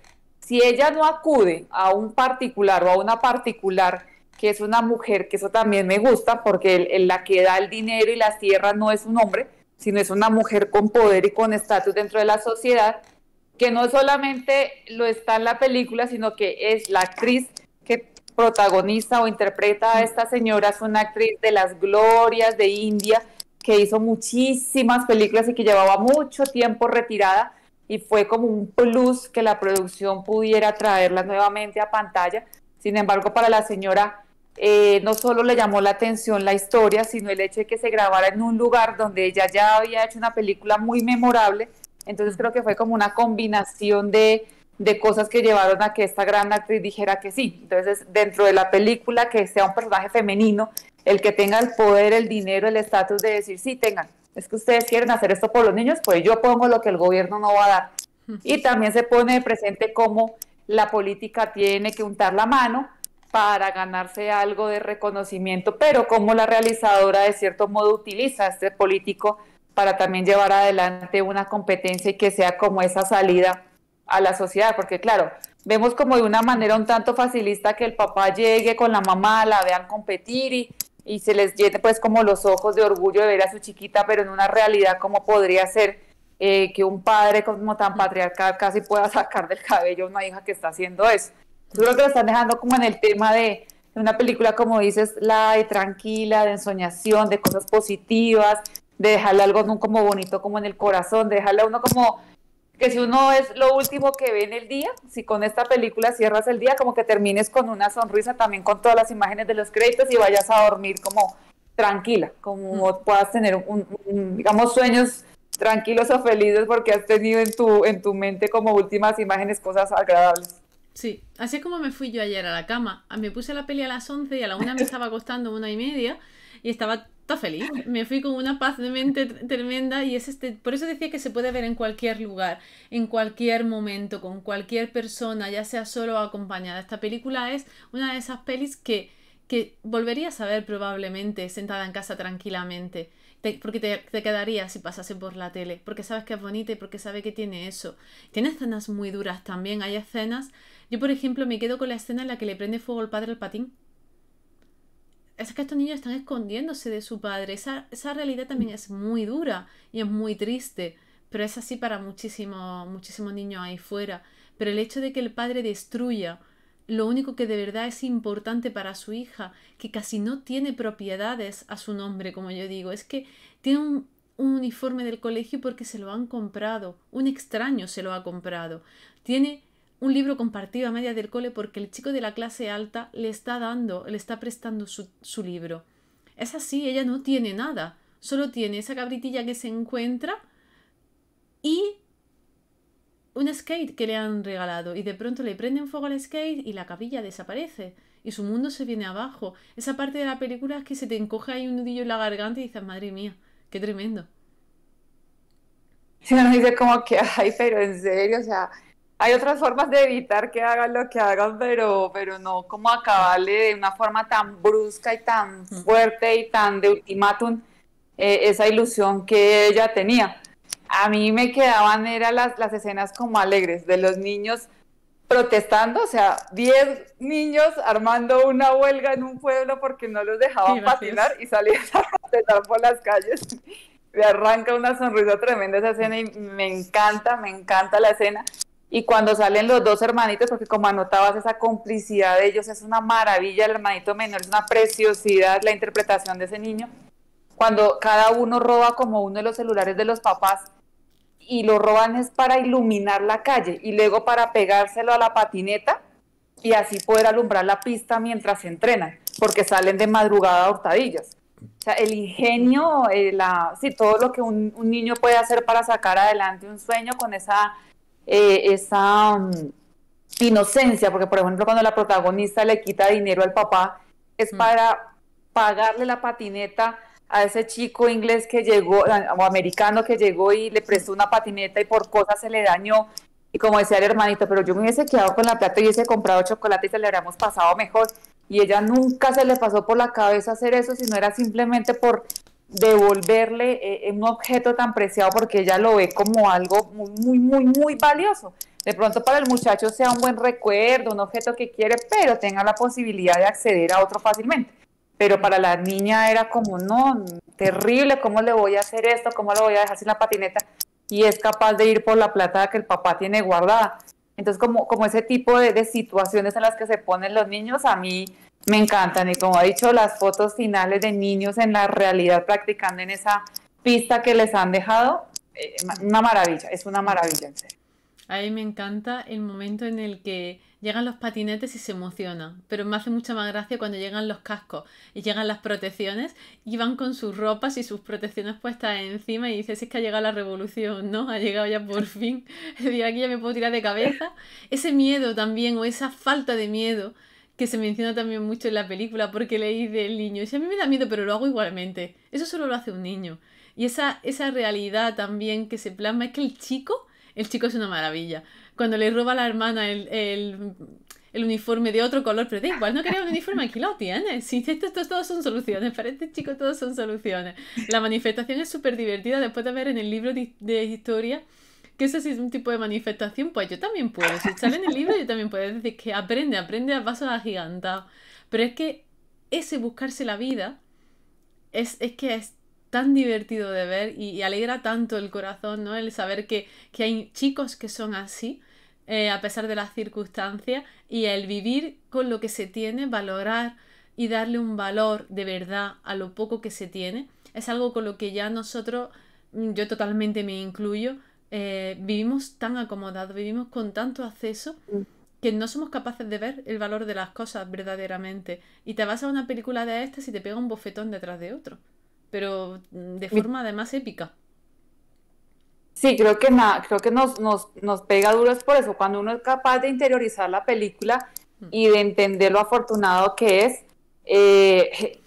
Si ella no acude a un particular o a una particular, que es una mujer, que eso también me gusta, porque el, la que da el dinero y la tierra no es un hombre, sino es una mujer con poder y con estatus dentro de la sociedad, que no solamente lo está en la película, sino que es la actriz que protagoniza o interpreta a esta señora, es una actriz de las glorias de India, que hizo muchísimas películas y que llevaba mucho tiempo retirada, y fue como un plus que la producción pudiera traerla nuevamente a pantalla. Sin embargo, para la señora eh, no solo le llamó la atención la historia, sino el hecho de que se grabara en un lugar donde ella ya había hecho una película muy memorable. Entonces creo que fue como una combinación de, de cosas que llevaron a que esta gran actriz dijera que sí. Entonces, dentro de la película, que sea un personaje femenino, el que tenga el poder, el dinero, el estatus de decir, sí, tengan, es que ustedes quieren hacer esto por los niños, pues yo pongo lo que el gobierno no va a dar. Y también se pone presente cómo la política tiene que untar la mano para ganarse algo de reconocimiento, pero cómo la realizadora de cierto modo utiliza este político para también llevar adelante una competencia y que sea como esa salida a la sociedad, porque claro, vemos como de una manera un tanto facilista que el papá llegue con la mamá, la vean competir y y se les llene pues como los ojos de orgullo de ver a su chiquita, pero en una realidad como podría ser eh, que un padre como tan patriarcal casi pueda sacar del cabello a una hija que está haciendo eso. Yo creo que lo están dejando como en el tema de, una película, como dices, la de tranquila, de ensoñación, de cosas positivas, de dejarle algo como bonito como en el corazón, de dejarle a uno como que si uno es lo último que ve en el día, si con esta película cierras el día, como que termines con una sonrisa también con todas las imágenes de los créditos y vayas a dormir como tranquila, como puedas tener un, digamos sueños tranquilos o felices porque has tenido en tu en tu mente como últimas imágenes cosas agradables. Sí, así como me fui yo ayer a la cama. Me puse la peli a las 11 y a la una me estaba acostando una y media y estaba está feliz. Me fui con una paz de mente tremenda y es este, por eso decía que se puede ver en cualquier lugar, en cualquier momento, con cualquier persona, ya sea solo o acompañada. Esta película es una de esas pelis que, que volverías a ver probablemente sentada en casa tranquilamente. porque te, quedaría si pasase por la tele, porque sabes que es bonita y porque sabe que tiene eso. Tiene escenas muy duras también, hay escenas. Yo, por ejemplo, me quedo con la escena en la que le prende fuego el padre al patín es que estos niños están escondiéndose de su padre. Esa, esa realidad también es muy dura y es muy triste, pero es así para muchísimos, niños ahí fuera. Pero el hecho de que el padre destruya lo único que de verdad es importante para su hija, que casi no tiene propiedades a su nombre, como yo digo, es que tiene un, un uniforme del colegio porque se lo han comprado, un extraño se lo ha comprado, tiene un libro compartido a media del cole porque el chico de la clase alta le está dando, le está prestando su, libro. Es así, ella no tiene nada, solo tiene esa cabritilla que se encuentra y un skate que le han regalado y de pronto le prenden fuego al skate y la cabilla desaparece y su mundo se viene abajo. Esa parte de la película es que se te encoge ahí un nudillo en la garganta y dices, madre mía, qué tremendo. Se no dice como que, ay, pero en serio, o sea, hay otras formas de evitar que hagan lo que hagan, pero, pero no como acabarle de una forma tan brusca y tan fuerte y tan de ultimátum eh, esa ilusión que ella tenía. A mí me quedaban eran las, las escenas como alegres de los niños protestando, o sea, 10 niños armando una huelga en un pueblo porque no los dejaban patinar y salían a protestar por las calles. *laughs* Me arranca una sonrisa tremenda esa escena y me encanta, me encanta la escena. Y cuando salen los dos hermanitos, porque como anotabas esa complicidad de ellos, es una maravilla, el hermanito menor es una preciosidad, la interpretación de ese niño. Cuando cada uno roba como uno de los celulares de los papás y lo roban es para iluminar la calle y luego para pegárselo a la patineta y así poder alumbrar la pista mientras se entrenan, porque salen de madrugada a hurtadillas. O sea, el ingenio, eh, la, sí, todo lo que un niño puede hacer para sacar adelante un sueño con esa eh, esa mm, inocencia, porque por ejemplo cuando la protagonista le quita dinero al papá, es mm. para pagarle la patineta a ese chico inglés que llegó, o americano que llegó y le prestó mm. una patineta y por cosas se le dañó. Y como decía el hermanito, pero yo me hubiese quedado con la plata y hubiese comprado chocolate y se le habríamos pasado mejor. Y ella nunca se le pasó por la cabeza hacer eso, sino era simplemente por devolverle eh, un objeto tan preciado porque ella lo ve como algo muy, muy, muy, muy valioso. De pronto para el muchacho sea un buen recuerdo, un objeto que quiere, pero tenga la posibilidad de acceder a otro fácilmente. Pero para la niña era como, no, terrible, ¿cómo le voy a hacer esto? ¿Cómo lo voy a dejar sin la patineta? Y es capaz de ir por la plata que el papá tiene guardada. Entonces, como, como ese tipo de, situaciones en las que se ponen los niños, a mí me encantan. Y como ha dicho, las fotos finales de niños en la realidad practicando en esa pista que les han dejado, eh, una maravilla, es una maravilla en serio. A mí me encanta el momento en el que llegan los patinetes y se emociona pero me hace mucha más gracia cuando llegan los cascos y llegan las protecciones y van con sus ropas y sus protecciones puestas encima y dices, es que ha llegado la revolución, ¿no? Ha llegado ya por *laughs* fin, *laughs* aquí ya me puedo tirar de cabeza. Ese miedo también o esa falta de miedo que se menciona también mucho en la película porque leí del el niño, si a mí me da miedo pero lo hago igualmente, eso solo lo hace un niño. Y esa, esa realidad también que se plasma es que el chico el chico es una maravilla. Cuando le roba a la hermana el, uniforme de otro color, pero da igual, no quería un uniforme, aquí lo tienes. Si esto, todos son soluciones, para este chico todos son soluciones. La manifestación es súper divertida después de ver en el libro de, historia que sí es un tipo de manifestación, pues yo también puedo. Si sale en el libro, yo también puedo. decir, que aprende, aprende a a agigantados. Pero es que ese buscarse la vida es, es que es tan divertido de ver y, alegra tanto el corazón, ¿no? El saber que, hay chicos que son así, eh, a pesar de las circunstancias, y el vivir con lo que se tiene, valorar y darle un valor de verdad a lo poco que se tiene, es algo con lo que ya nosotros, mm, yo totalmente me incluyo, eh, vivimos tan acomodados, vivimos con tanto acceso que no somos capaces de ver el valor de las cosas verdaderamente. Y te vas a una película de estas y te pega un bofetón detrás de otro pero mm, de forma además épica. Sí, creo que, creo que nos, nos, pega duro es por eso, cuando uno es capaz de interiorizar la película mm. y de entender lo afortunado que es. Eh,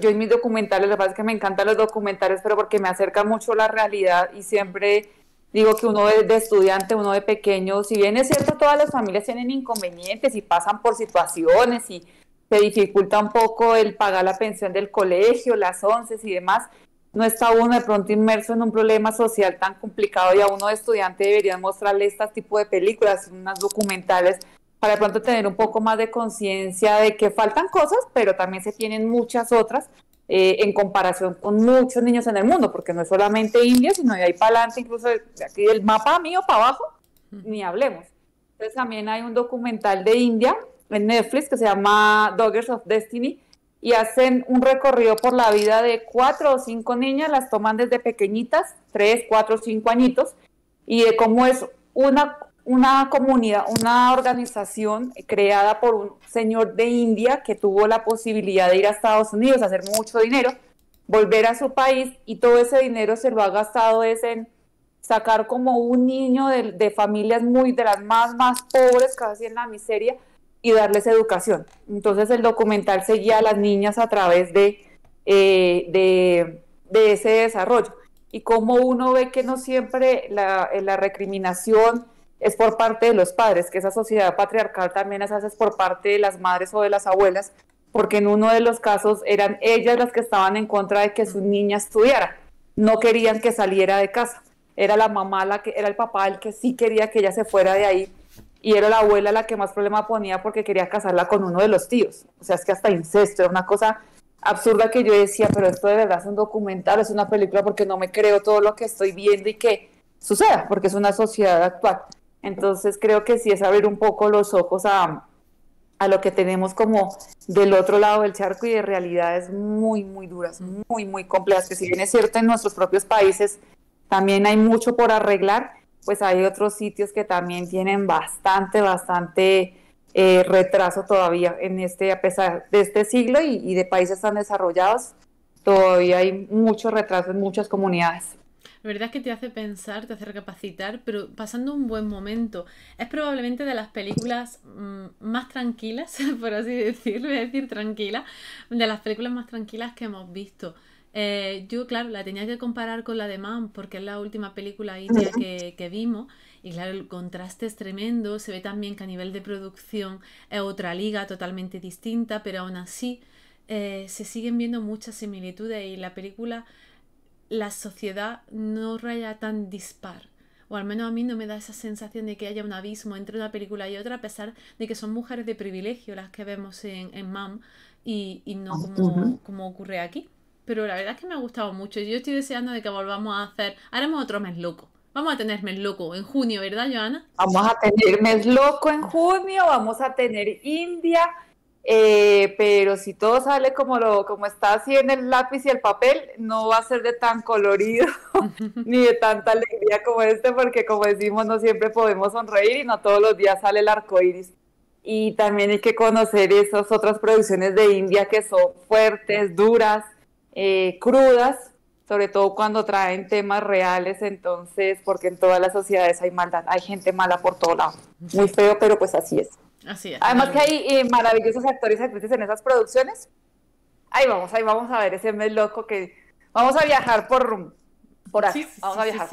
yo en mis documentales, la verdad es que me encantan los documentales, pero porque me acerca mucho la realidad y siempre digo que uno es de estudiante, uno de pequeño, si bien es cierto, todas las familias tienen inconvenientes y pasan por situaciones y se dificulta un poco el pagar la pensión del colegio, las once y demás, no está uno de pronto inmerso en un problema social tan complicado y a uno de estudiante debería mostrarle este tipo de películas, unas documentales, para de pronto tener un poco más de conciencia de que faltan cosas, pero también se tienen muchas otras eh, en comparación con muchos niños en el mundo, porque no es solamente India, sino de ahí para adelante, incluso aquí del mapa mío para abajo, ni hablemos. Entonces también hay un documental de India en Netflix que se llama Doggers of Destiny y hacen un recorrido por la vida de cuatro o cinco niñas, las toman desde pequeñitas, tres, cuatro, cinco añitos, y de cómo es una, una comunidad, una organización creada por un señor de India que tuvo la posibilidad de ir a Estados Unidos, a hacer mucho dinero, volver a su país y todo ese dinero se lo ha gastado es en sacar como un niño de, familias muy de las más, más pobres, casi en la miseria, y darles educación. Entonces el documental seguía a las niñas a través de, eh, de, ese desarrollo. Y como uno ve que no siempre la, eh, la recriminación es por parte de los padres, que esa sociedad patriarcal también las hace por parte de las madres o de las abuelas, porque en uno de los casos eran ellas las que estaban en contra de que su niña estudiara, no querían que saliera de casa, era la mamá la que, era el papá el que sí quería que ella se fuera de ahí y era la abuela la que más problema ponía porque quería casarla con uno de los tíos. O sea, es que hasta incesto, era una cosa absurda que yo decía, pero esto de verdad es un documental, es una película porque no me creo todo lo que estoy viendo y que suceda, porque es una sociedad actual. Entonces creo que sí es abrir un poco los ojos a, a lo que tenemos como del otro lado del charco y de realidades muy, muy duras, muy, muy complejas, que si bien es cierto en nuestros propios países también hay mucho por arreglar, pues hay otros sitios que también tienen bastante, bastante eh, retraso todavía en este, a pesar de este siglo y, y de países tan desarrollados, todavía hay mucho retraso en muchas comunidades. La verdad es que te hace pensar, te hace recapacitar, pero pasando un buen momento. Es probablemente de las películas mm, más tranquilas, *laughs* por así decirlo, voy a decir tranquila, de las películas más tranquilas que hemos visto. Eh, yo, claro, la tenía que comparar con la de MAM porque es la última película india que, vimos y claro, el contraste es tremendo. Se ve también que a nivel de producción es otra liga totalmente distinta, pero aún así eh, se siguen viendo muchas similitudes y la película, la sociedad no raya tan dispar o al menos a mí no me da esa sensación de que haya un abismo entre una película y otra, a pesar de que son mujeres de privilegio las que vemos en, en MAM y, no como, ocurre aquí. Pero la verdad es que me ha gustado mucho. Yo estoy deseando de que volvamos a hacer. Haremos otro mes loco. Vamos a tener mes loco en junio, ¿verdad, Joana? Vamos a tener mes loco en junio, vamos a tener India. Eh, pero si todo sale como, lo, como está así en el lápiz y el papel, no va a ser de tan colorido *laughs* ni de tanta alegría como este, porque como decimos, no siempre podemos sonreír y no todos los días sale el arco iris. Y también hay que conocer esas otras producciones de India que son fuertes, duras, eh, crudas, sobre todo cuando traen temas reales, entonces, porque en todas las sociedades hay maldad, hay gente mala por todo lado. Muy feo, pero pues así es. Así es. Además que hay eh, maravillosos actores y actrices en esas producciones. Ahí vamos, ahí vamos a ver ese mes loco que vamos a viajar por por Vamos a viajar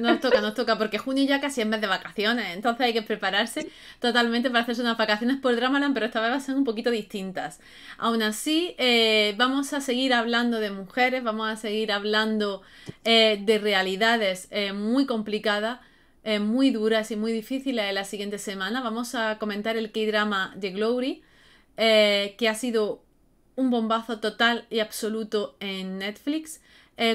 Nos toca, nos *laughs* toca, porque junio ya casi es mes de vacaciones, entonces hay que prepararse totalmente para hacerse unas vacaciones por Dramaland, pero esta vez va a ser un poquito distintas. Aún así, eh, vamos a seguir hablando de mujeres, vamos a seguir hablando eh, de realidades eh, muy complicadas. muy duras y muy difíciles la siguiente semana. Vamos a comentar el K-drama de Glory, que ha sido un bombazo total y absoluto en Netflix.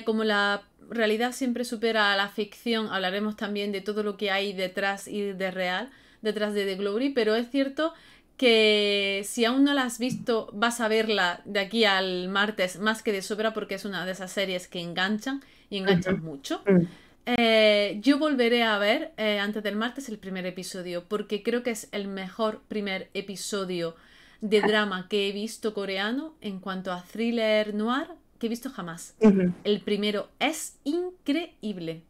como la realidad siempre supera a la ficción. Hablaremos también de todo lo que hay detrás y de real, detrás de The Glory, pero es cierto que si aún no la has visto, vas a verla de aquí al martes más que de sobra porque es una de esas series que enganchan y enganchan mucho. Mm. Eh, yo volveré a ver eh, antes del martes el primer episodio porque creo que es el mejor primer episodio de *laughs* drama que he visto coreano en cuanto a thriller noir que he visto jamás. El primero es increíble.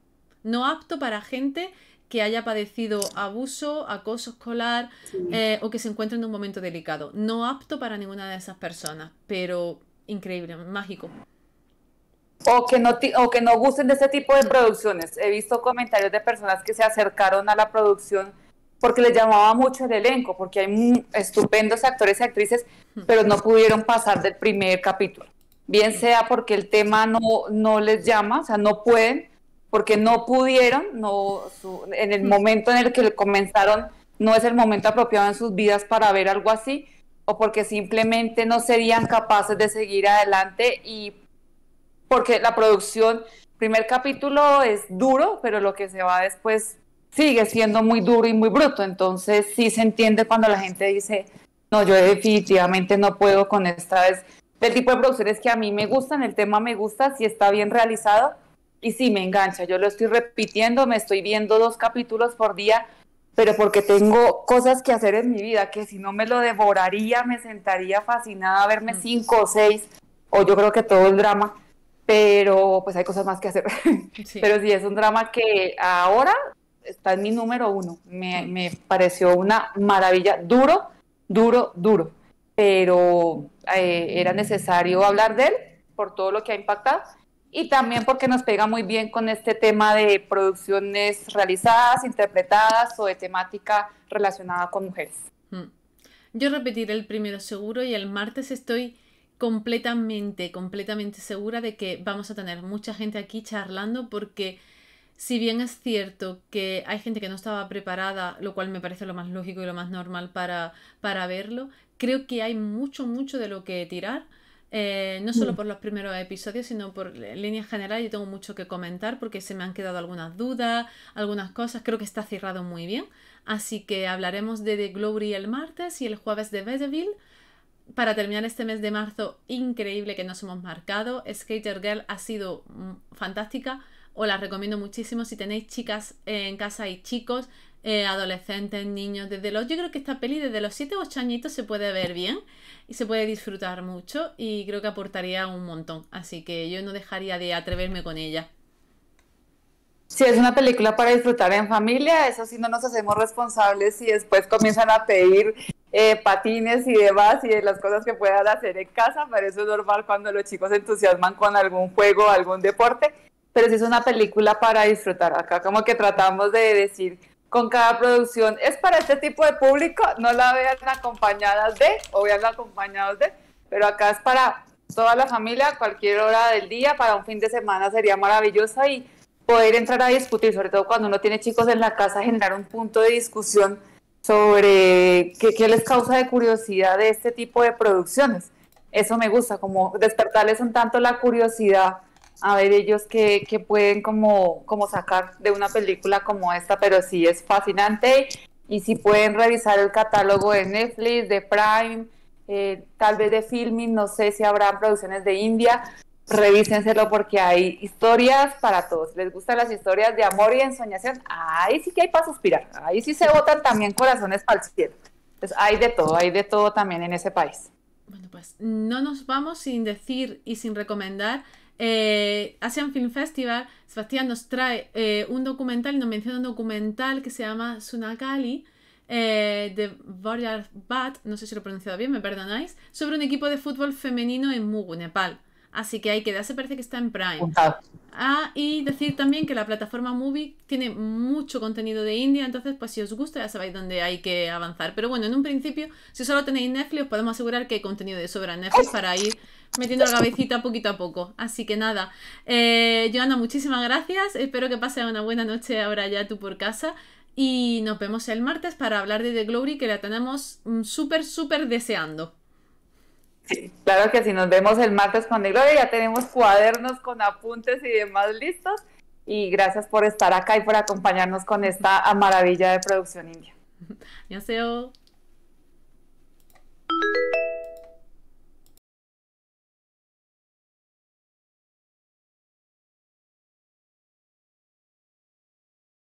No apto para gente que haya padecido abuso, acoso escolar eh, o que se encuentre en un momento delicado. No apto para ninguna de esas personas, pero increíble, mágico. O que, no o que no gusten de este tipo de producciones. He visto comentarios de personas que se acercaron a la producción porque les llamaba mucho el elenco, porque hay estupendos actores y actrices, hmm. pero no pudieron pasar del primer capítulo bien sea porque el tema no, no les llama, o sea, no pueden, porque no pudieron, no, en el mm. momento en el que comenzaron no es el momento apropiado en sus vidas para ver algo así, o porque simplemente no serían capaces de seguir adelante y porque la producción, primer capítulo es duro, pero lo que se va después sigue siendo muy duro y muy bruto, entonces sí se entiende cuando la gente dice, no, yo definitivamente no puedo con esta vez del tipo de producciones que a mí me gustan, el tema me gusta, si está bien realizado y si me engancha. Yo lo estoy repitiendo, me estoy viendo dos capítulos por día, pero porque tengo cosas que hacer en mi vida, que si no me lo devoraría, me sentaría fascinada a verme mm. cinco o seis, o yo creo que todo el drama, pero pues hay cosas más que hacer. *laughs* Pero sí, es un drama que ahora está en mi número uno. me pareció una maravilla, duro, duro, duro pero eh, era necesario hablar de él por todo lo que ha impactado y también porque nos pega muy bien con este tema de producciones realizadas, interpretadas o de temática relacionada con mujeres. Mm. Yo repetiré el primero seguro y el martes estoy completamente, completamente segura de que vamos a tener mucha gente aquí charlando porque si bien es cierto que hay gente que no estaba preparada, lo cual me parece lo más lógico y lo más normal para, para verlo, creo que hay mucho, mucho de lo que tirar. Eh, no solo mm. por los primeros episodios, sino por líneas generales. Yo tengo mucho que comentar porque se me han quedado algunas dudas, algunas cosas. Creo que está cerrado muy bien. Así que hablaremos de The Glory el martes y el jueves de Bedeville. Para terminar este mes de marzo increíble que nos hemos marcado, Skater Girl ha sido mm, fantástica. Os la recomiendo muchísimo. Si tenéis chicas en casa y chicos, eh, adolescentes, niños, desde los, yo creo que esta peli desde los 7 o 8 añitos se puede ver bien y se puede disfrutar mucho y creo que aportaría un montón, así que yo no dejaría de atreverme con ella. Si es una película para disfrutar en familia, eso sí no nos hacemos responsables y después comienzan a pedir eh, patines y demás y de las cosas que puedan hacer en casa, pero eso es normal cuando los chicos se entusiasman con algún juego, algún deporte, pero si es una película para disfrutar, acá como que tratamos de decir, con cada producción. Es para este tipo de público, no la vean acompañadas de, o veanla acompañados de, pero acá es para toda la familia, cualquier hora del día, para un fin de semana sería maravillosa y poder entrar a discutir, sobre todo cuando uno tiene chicos en la casa, generar un punto de discusión sobre qué, qué les causa de curiosidad de este tipo de producciones. Eso me gusta, como despertarles un tanto la curiosidad a ver ellos que pueden como, como sacar de una película como esta, pero sí es fascinante. Y si pueden revisar el catálogo de Netflix, de Prime, eh, tal vez de filming, no sé si habrán producciones de India, revísenselo porque hay historias para todos. ¿Les gustan las historias de amor y ensoñación? Ahí sí que hay para suspirar. Ahí sí se botan también corazones para el cielo. Entonces hay de todo, hay de todo también en ese país. Bueno, pues no nos vamos sin decir y sin recomendar eh, Asian Film Festival, Sebastián nos trae eh, un documental, nos menciona un documental que se llama Sunakali eh, de Boreal Bat, no sé si lo he pronunciado bien, me perdonáis, sobre un equipo de fútbol femenino en Mugu, Nepal. Así que hay que darse, parece que está en Prime. Ah, y decir también que la plataforma Movie tiene mucho contenido de India, entonces pues si os gusta ya sabéis dónde hay que avanzar. Pero bueno, en un principio, si solo tenéis Netflix, os podemos asegurar que hay contenido de sobra Netflix para ir metiendo la cabecita poquito a poco. Así que nada, eh, Joana, muchísimas gracias. Espero que pases una buena noche ahora ya tú por casa. Y nos vemos el martes para hablar de The Glory, que la tenemos mm, súper, súper deseando. Sí, claro que si nos vemos el martes con The Glory. Ya tenemos cuadernos con apuntes y demás listos. Y gracias por estar acá y por acompañarnos con esta maravilla de producción india. *laughs* sé oh.